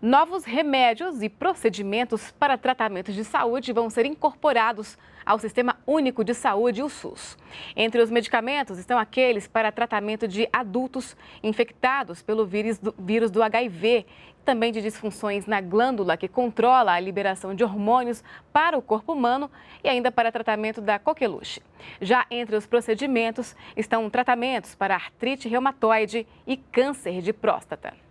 Novos remédios e procedimentos para tratamentos de saúde vão ser incorporados ao Sistema Único de Saúde, o SUS. Entre os medicamentos estão aqueles para tratamento de adultos infectados pelo vírus do, vírus do HIV, também de disfunções na glândula que controla a liberação de hormônios para o corpo humano e ainda para tratamento da coqueluche. Já entre os procedimentos estão tratamentos para artrite reumatoide e câncer de próstata.